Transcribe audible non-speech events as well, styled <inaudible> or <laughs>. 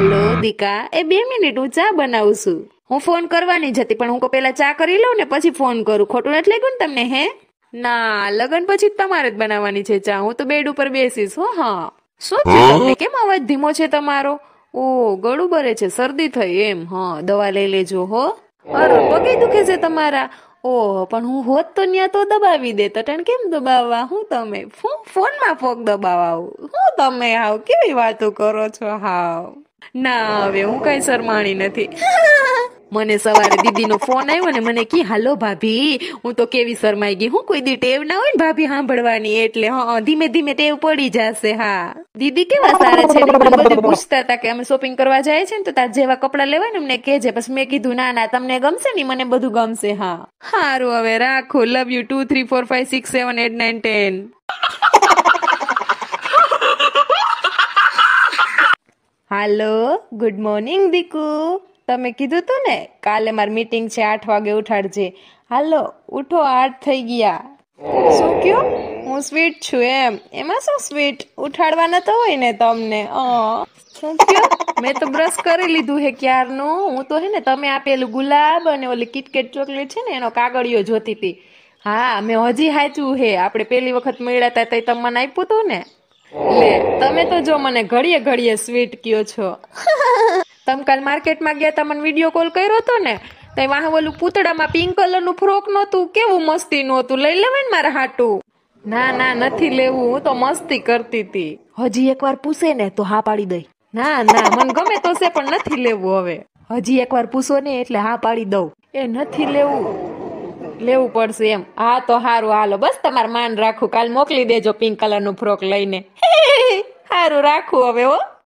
હાલો દીકા એ બે મિનિટ હું ચા બનાવું છું હું ફોન કરવાની જ હતી પણ હું પેલા ચા કરી લઉં ને પછી ફોન કરું ખોટું નથી લાગ્યું ને તમને હે ના લગન પછી તમારે જ બનાવવાની છે ચા હું તો બેડ ઉપર બેસીશ હો હા શું તમને કેમ અવાજ ધીમો છે તમારો ઓ ગળું ભરે છે શરદી થઈ એમ હા દવા લઈ લેજો હો અરે પગે દુખે છે તમારા ઓ પણ હું હોત તો ન્યા તો દબાવી દે તટણ કેમ દબાવવા હું તમે ફોનમાં ફોગ દબાવાવું હું તમે આવ કેવી વાતો કરો છો હાવ ના હવે હું કઈ શરમાણી નથી મને સવારે દીદી નો ફોન આવ્યો ને મને કી હાલો ભાભી હું તો કેવી શરમાઈ ગઈ હું કોઈ દી ટેવ ના હોય ને ભાભી સાંભળવાની એટલે હા ધીમે ધીમે ટેવ પડી જશે હા દીદી કેવા સારા છે બધું પૂછતા હતા કે અમે શોપિંગ કરવા જાય છે ને તો તાર જેવા કપડા લેવાય ને અમને કહેજે પછી મેં કીધું ના ના તમને ગમશે ને મને બધું ગમશે હા સારું હવે રાખો love you two three four five six seven eight nine ten hello good morning દીકુ તમે કીધું તું ને કાલે મારી મીટિંગ છે આઠ વાગે ઉઠાડજે હાલો ઉઠો આઠ થઈ ગયા શું કયો હું સ્વીટ છું એમ એમાં શું સ્વીટ ઉઠાડવાના તો હોય ને તમને શું કયો મેં તો બ્રશ કરી લીધું હે ક્યારનું હું તો હે ને તમે આપેલું ગુલાબ અને ઓલી કિટકેટ ચોકલેટ છે ને એનો કાગળિયો જોતી હતી હા મેં હજી હાચવું હે આપણે પહેલી વખત મળ્યા હતા તે તમને આપ્યું હતું ને તમે તો જો મને ઘડીએ ઘડીએ સ્વીટ કયો છો <laughs> તમે કાલ માર્કેટમાં ગયા તા મને વિડીયો કોલ કર્યો હતો ને તો વાહ ઓલું પૂતળામાં પિંક કલરનું ફ્રોક નહોતું કેવું મસ્તી નહોતું લઈ લેવાય ને મારા હાટું ના ના નથી લેવું હું તો મસ્તી કરતી હતી હજી એકવાર પૂછે ને તો હા પાડી દઈ ના ના મને ગમે તો છે પણ નથી લેવું હવે હજી એકવાર પૂછો ને એટલે હા પાડી દઉં એ નથી લેવું લેવું પડશે એમ હા તો સારું હાલો બસ તમારું માન રાખું કાલ મોકલી દેજો પિંક કલરનું ફ્રોક લઈને સારું <laughs> રાખું હવે હો